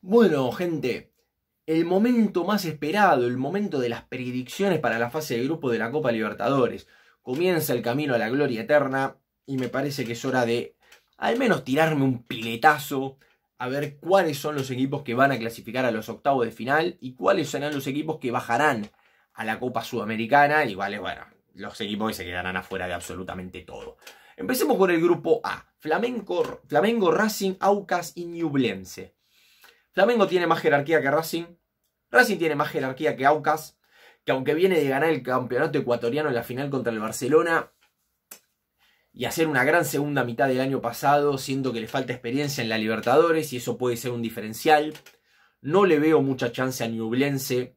Bueno, gente, el momento más esperado, el momento de las predicciones para la fase de grupo de la Copa Libertadores. Comienza el camino a la gloria eterna y me parece que es hora de al menos tirarme un piletazo a ver cuáles son los equipos que van a clasificar a los octavos de final y cuáles serán los equipos que bajarán a la Copa Sudamericana Igual, es bueno, los equipos que se quedarán afuera de absolutamente todo. Empecemos con el grupo A, Flamengo, Flamengo Racing, Aucas y Ñublense. Flamengo tiene más jerarquía que Racing. Racing tiene más jerarquía que Aucas, que aunque viene de ganar el campeonato ecuatoriano en la final contra el Barcelona y hacer una gran segunda mitad del año pasado, siento que le falta experiencia en la Libertadores y eso puede ser un diferencial. No le veo mucha chance a Newblense,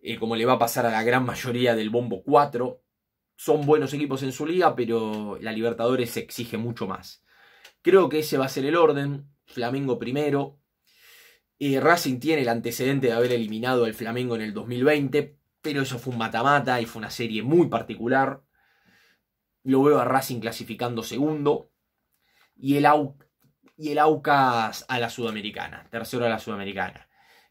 eh, como le va a pasar a la gran mayoría del Bombo 4. Son buenos equipos en su liga, pero la Libertadores exige mucho más. Creo que ese va a ser el orden. Flamengo primero, eh, Racing tiene el antecedente de haber eliminado al Flamengo en el 2020, pero eso fue un matamata y fue una serie muy particular. Lo veo a Racing clasificando segundo y el, y el Aucas a la Sudamericana, tercero a la Sudamericana.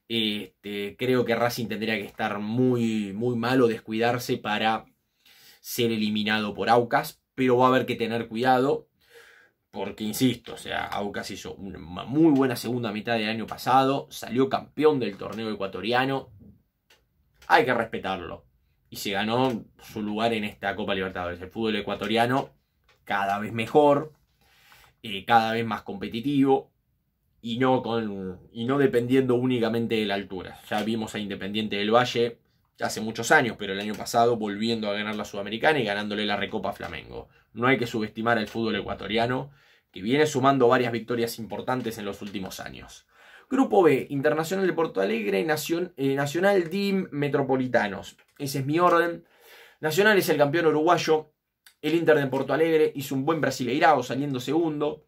Este, creo que Racing tendría que estar muy, muy malo, descuidarse para ser eliminado por Aucas, pero va a haber que tener cuidado porque, insisto, o sea, Aucas hizo una muy buena segunda mitad del año pasado, salió campeón del torneo ecuatoriano. Hay que respetarlo. Y se ganó su lugar en esta Copa Libertadores. El fútbol ecuatoriano cada vez mejor, eh, cada vez más competitivo, y no, no dependiendo únicamente de la altura. Ya vimos a Independiente del Valle hace muchos años, pero el año pasado volviendo a ganar la Sudamericana y ganándole la Recopa Flamengo. No hay que subestimar el fútbol ecuatoriano, que viene sumando varias victorias importantes en los últimos años. Grupo B, Internacional de Porto Alegre, y eh, Nacional DIM Metropolitanos. Ese es mi orden. Nacional es el campeón uruguayo. El Inter de Porto Alegre hizo un buen brasileirao saliendo segundo.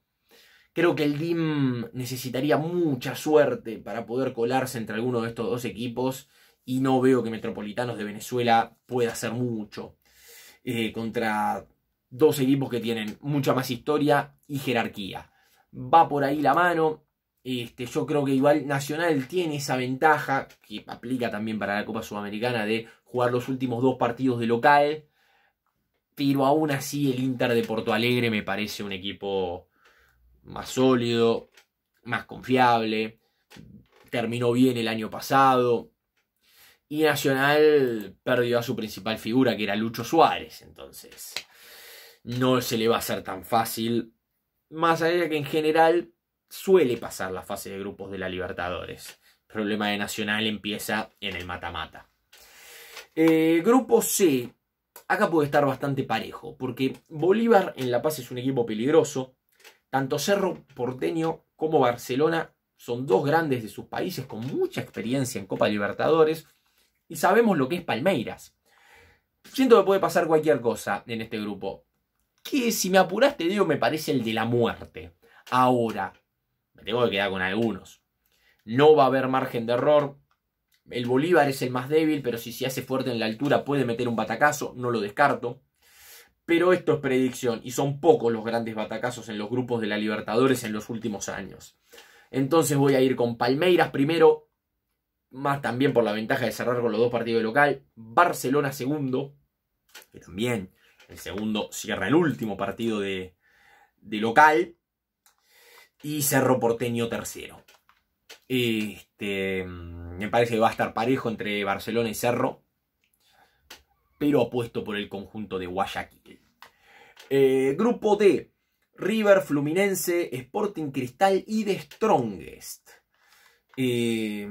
Creo que el DIM necesitaría mucha suerte para poder colarse entre alguno de estos dos equipos y no veo que Metropolitanos de Venezuela pueda hacer mucho eh, contra dos equipos que tienen mucha más historia y jerarquía. Va por ahí la mano. Este, yo creo que igual Nacional tiene esa ventaja, que aplica también para la Copa Sudamericana, de jugar los últimos dos partidos de local. Pero aún así el Inter de Porto Alegre me parece un equipo más sólido, más confiable. Terminó bien el año pasado. Y Nacional perdió a su principal figura, que era Lucho Suárez. Entonces, no se le va a hacer tan fácil. Más allá de que en general suele pasar la fase de grupos de la Libertadores. El problema de Nacional empieza en el mata-mata. Eh, grupo C. Acá puede estar bastante parejo, porque Bolívar en La Paz es un equipo peligroso. Tanto Cerro Porteño como Barcelona son dos grandes de sus países con mucha experiencia en Copa Libertadores. Y sabemos lo que es Palmeiras. Siento que puede pasar cualquier cosa en este grupo que si me apuraste, te digo me parece el de la muerte. Ahora, me tengo que quedar con algunos. No va a haber margen de error. El Bolívar es el más débil, pero si se hace fuerte en la altura puede meter un batacazo, no lo descarto. Pero esto es predicción y son pocos los grandes batacazos en los grupos de la Libertadores en los últimos años. Entonces voy a ir con Palmeiras primero, más también por la ventaja de cerrar con los dos partidos de local. Barcelona segundo, que también el segundo cierra el último partido de, de local. Y Cerro Porteño tercero. Este, me parece que va a estar parejo entre Barcelona y Cerro. Pero apuesto por el conjunto de Guayaquil. Eh, grupo D. River, Fluminense, Sporting Cristal y The Strongest. Eh,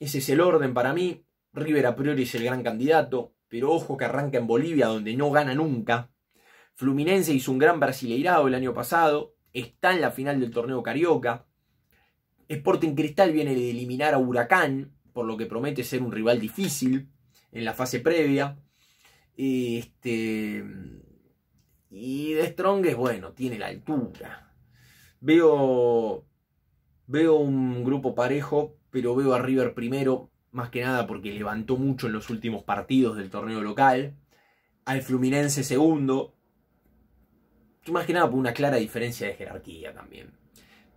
ese es el orden para mí. River a priori es el gran candidato pero ojo que arranca en Bolivia, donde no gana nunca. Fluminense hizo un gran brasileirado el año pasado, está en la final del torneo Carioca. Sporting Cristal viene de eliminar a Huracán, por lo que promete ser un rival difícil en la fase previa. Este, y de Strong bueno, tiene la altura. Veo, veo un grupo parejo, pero veo a River primero, más que nada porque levantó mucho en los últimos partidos del torneo local, al Fluminense segundo, más que nada por una clara diferencia de jerarquía también.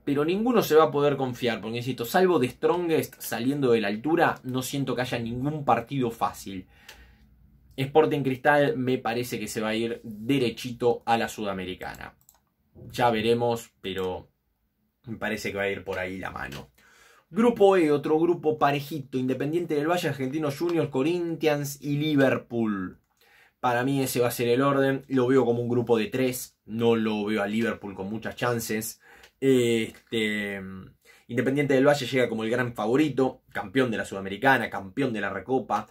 Pero ninguno se va a poder confiar, porque insisto, salvo de Strongest saliendo de la altura, no siento que haya ningún partido fácil. Sporting Cristal me parece que se va a ir derechito a la Sudamericana. Ya veremos, pero me parece que va a ir por ahí la mano. Grupo E, otro grupo parejito, Independiente del Valle, Argentino Juniors, Corinthians y Liverpool. Para mí ese va a ser el orden. Lo veo como un grupo de tres. No lo veo a Liverpool con muchas chances. Este, Independiente del Valle llega como el gran favorito, campeón de la Sudamericana, campeón de la Recopa.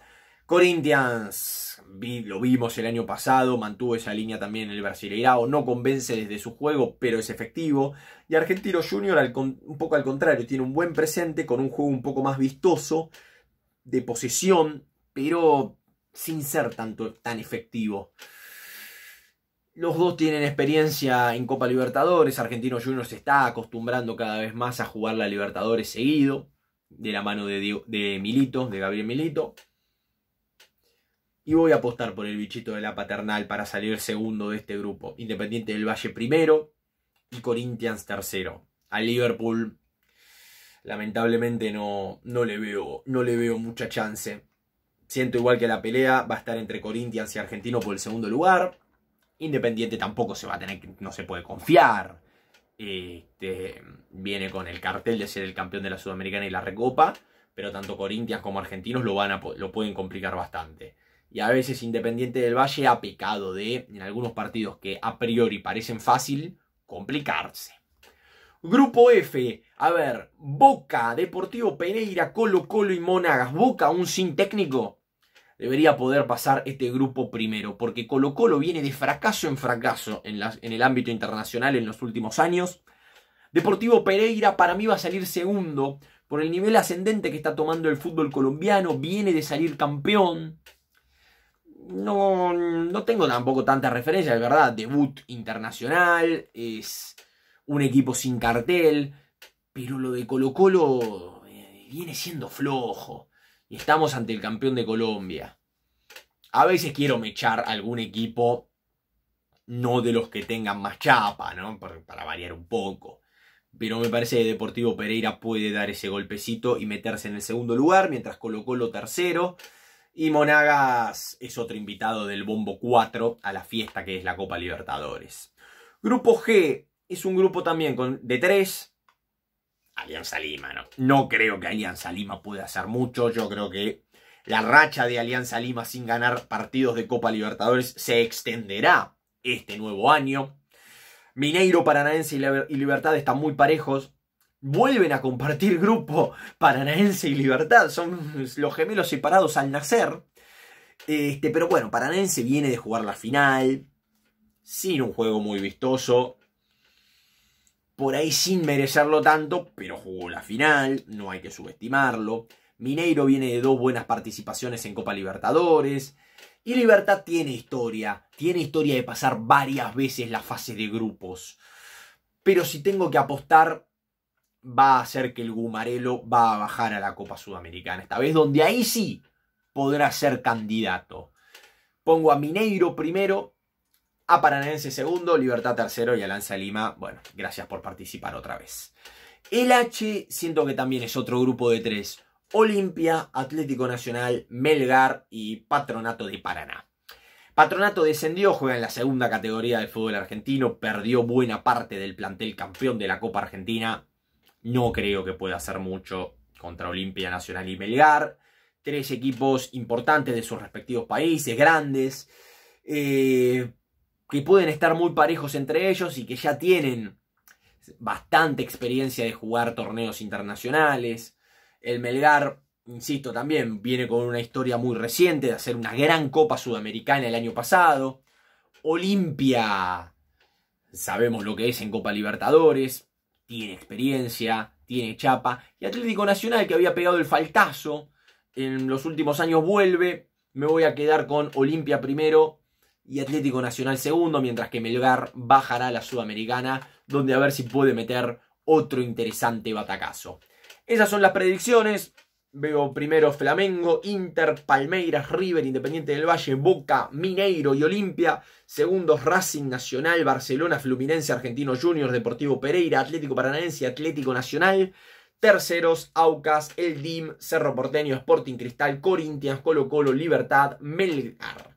Corinthians, lo vimos el año pasado, mantuvo esa línea también en el Brasileirao, no convence desde su juego, pero es efectivo. Y Argentino Junior un poco al contrario, tiene un buen presente con un juego un poco más vistoso, de posesión, pero sin ser tan efectivo. Los dos tienen experiencia en Copa Libertadores. Argentino Junior se está acostumbrando cada vez más a jugar la Libertadores seguido, de la mano de, de Milito, de Gabriel Milito. Y voy a apostar por el bichito de la paternal para salir segundo de este grupo. Independiente del Valle primero y Corinthians tercero. A Liverpool lamentablemente no, no, le veo, no le veo mucha chance. Siento igual que la pelea va a estar entre Corinthians y Argentino por el segundo lugar. Independiente tampoco se va a tener, no se puede confiar. Este, viene con el cartel de ser el campeón de la Sudamericana y la Recopa, pero tanto Corinthians como Argentinos lo, van a, lo pueden complicar bastante y a veces Independiente del Valle ha pecado de, en algunos partidos que a priori parecen fácil, complicarse. Grupo F, a ver, Boca, Deportivo Pereira, Colo Colo y Monagas. Boca, un sin técnico, debería poder pasar este grupo primero, porque Colo Colo viene de fracaso en fracaso en, en el ámbito internacional en los últimos años. Deportivo Pereira para mí va a salir segundo por el nivel ascendente que está tomando el fútbol colombiano, viene de salir campeón no, no tengo tampoco tanta referencia, es verdad. Debut internacional, es un equipo sin cartel, pero lo de Colo Colo eh, viene siendo flojo. Y estamos ante el campeón de Colombia. A veces quiero mechar algún equipo, no de los que tengan más chapa, ¿no? Para, para variar un poco. Pero me parece que Deportivo Pereira puede dar ese golpecito y meterse en el segundo lugar, mientras Colo Colo tercero. Y Monagas es otro invitado del Bombo 4 a la fiesta que es la Copa Libertadores. Grupo G es un grupo también con, de tres. Alianza Lima, ¿no? No creo que Alianza Lima pueda hacer mucho. Yo creo que la racha de Alianza Lima sin ganar partidos de Copa Libertadores se extenderá este nuevo año. Mineiro, Paranaense y Libertad están muy parejos vuelven a compartir grupo Paranaense y Libertad, son los gemelos separados al nacer. Este, pero bueno, Paranaense viene de jugar la final, sin un juego muy vistoso, por ahí sin merecerlo tanto, pero jugó la final, no hay que subestimarlo. Mineiro viene de dos buenas participaciones en Copa Libertadores. Y Libertad tiene historia, tiene historia de pasar varias veces la fase de grupos. Pero si tengo que apostar, va a hacer que el Gumarelo va a bajar a la Copa Sudamericana esta vez, donde ahí sí podrá ser candidato. Pongo a Mineiro primero, a Paranense segundo, Libertad tercero y a Lanza Lima. Bueno, gracias por participar otra vez. El H siento que también es otro grupo de tres. Olimpia, Atlético Nacional, Melgar y Patronato de Paraná. Patronato descendió, juega en la segunda categoría del fútbol argentino, perdió buena parte del plantel campeón de la Copa Argentina, no creo que pueda hacer mucho contra Olimpia Nacional y Melgar. Tres equipos importantes de sus respectivos países, grandes, eh, que pueden estar muy parejos entre ellos y que ya tienen bastante experiencia de jugar torneos internacionales. El Melgar, insisto, también viene con una historia muy reciente de hacer una gran Copa Sudamericana el año pasado. Olimpia, sabemos lo que es en Copa Libertadores, tiene experiencia, tiene chapa. Y Atlético Nacional, que había pegado el faltazo, en los últimos años vuelve. Me voy a quedar con Olimpia primero y Atlético Nacional segundo, mientras que Melgar bajará a la Sudamericana, donde a ver si puede meter otro interesante batacazo. Esas son las predicciones. Veo primero Flamengo, Inter, Palmeiras, River, Independiente del Valle, Boca, Mineiro y Olimpia. Segundos Racing Nacional, Barcelona, Fluminense, Argentino Juniors, Deportivo Pereira, Atlético Paranaense, Atlético Nacional. Terceros, Aucas, El Dim, Cerro Porteño, Sporting Cristal, Corinthians, Colo Colo, Libertad, Melgar.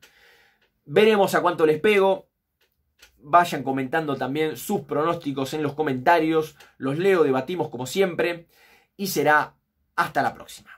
Veremos a cuánto les pego. Vayan comentando también sus pronósticos en los comentarios. Los leo, debatimos como siempre. Y será hasta la próxima.